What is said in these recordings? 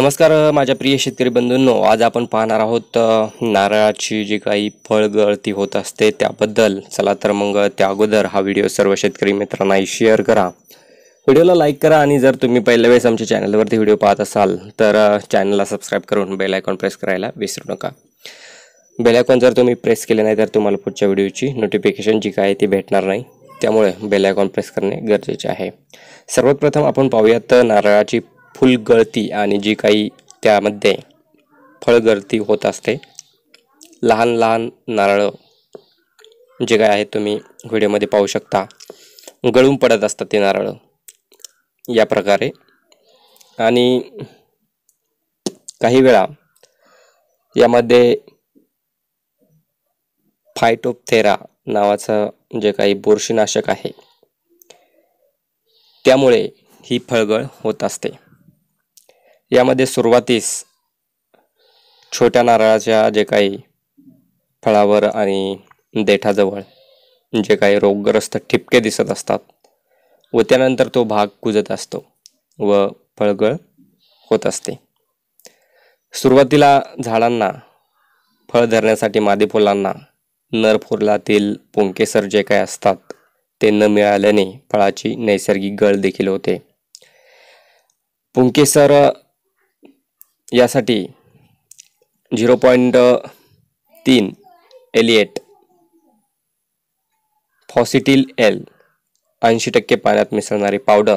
नमस्कार माझ्या प्रिय शेतकरी बंधूंनो आज आपण पाहणार आहोत नारळाची जी काही फळ गळती होत असते त्याबद्दल चला तर मग त्या अगोदर हा व्हिडिओ सर्व शेतकरी मित्रांनाही शेअर करा व्हिडिओला लाईक करा आणि जर तुम्ही पहिल्या वेळेस आमच्या चॅनलवरती व्हिडिओ पाहत असाल तर चॅनलला सबस्क्राईब करून बेल आयकॉन प्रेस करायला विसरू नका बेल आयकॉन जर तुम्ही प्रेस केले नाही तर तुम्हाला पुढच्या व्हिडिओची नोटिफिकेशन जी काय ती भेटणार नाही त्यामुळे बेल आयकॉन प्रेस करणे गरजेचे आहे सर्वप्रथम आपण पाहूयात नारळाची फुलगळती आणि जी काही त्यामध्ये फळगळती होत असते लहान लहान नारळं जे काय आहे तुम्ही व्हिडिओमध्ये पाहू शकता गळून पडत असतात ते नारळं या प्रकारे आणि काही वेळा यामध्ये फायटोपथेरा नावाचं जे काही बुरशीनाशक आहे त्यामुळे ही फळगळ होत असते यामध्ये सुरुवातीस छोट्या नारळाच्या जे काही फळावर आणि देठाजवळ जे काही रोगग्रस्त ठिपके दिसत असतात व त्यानंतर तो भाग कुजत असतो व फळगळ होत असते सुरुवातीला झाडांना फळ धरण्यासाठी मादी फुलांना नर फुलातील पुंकेसर जे काही असतात ते न मिळाल्याने फळाची नैसर्गिक गळ देखील होते पुंकेसर यासाठी झिरो पॉईंट तीन एलिएट फॉसिटील एल ऐंशी टक्के पाण्यात मिसळणारी पावडर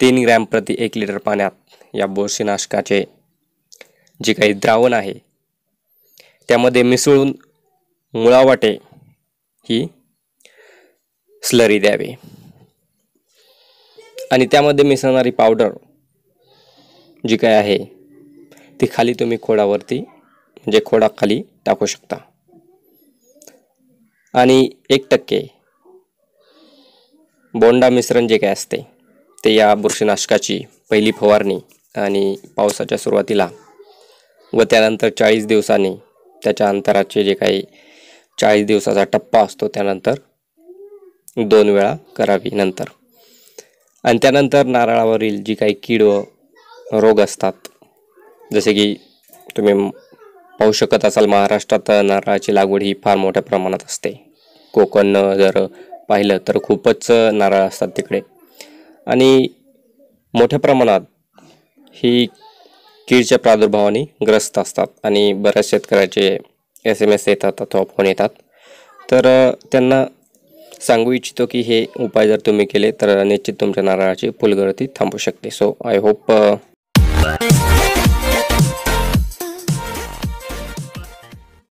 तीन ग्रॅम प्रति एक लिटर पाण्यात या बोरशीनाशकाचे जे काही द्रावण आहे त्यामध्ये मिसळून मुळावाटे ही स्लरी द्यावी आणि त्यामध्ये मिसळणारी पावडर जी काय आहे ती खाली तुम्ही खोडावरती म्हणजे खोडाखाली टाकू शकता आणि एक टक्के बोंडा मिश्रण जे काय असते ते या बुरशीनाशकाची पहिली फवारणी आणि पावसाच्या सुरुवातीला व त्यानंतर चाळीस दिवसांनी त्याच्या अंतराचे जे काही चाळीस दिवसाचा टप्पा असतो त्यानंतर दोन वेळा करावी नंतर आणि त्यानंतर नारळावरील जी काही कीड रोग असतात जसे की तुम्ही पाहू शकत असाल महाराष्ट्रात नारळाची लागवड ही फार मोठ्या प्रमाणात असते कोकण जर पाहिलं तर खूपच नारळ असतात तिकडे आणि मोठ्या प्रमाणात ही कीडच्या प्रादुर्भावाने ग्रस्त असतात आणि बऱ्याच शेतकऱ्याचे एस एम एस येतात अथवा फोन येतात तर त्यांना सांगू इच्छितो की हे उपाय जर तुम्ही केले तर निश्चित तुमच्या नारळाची फुलगळती थांबू शकते सो आय होप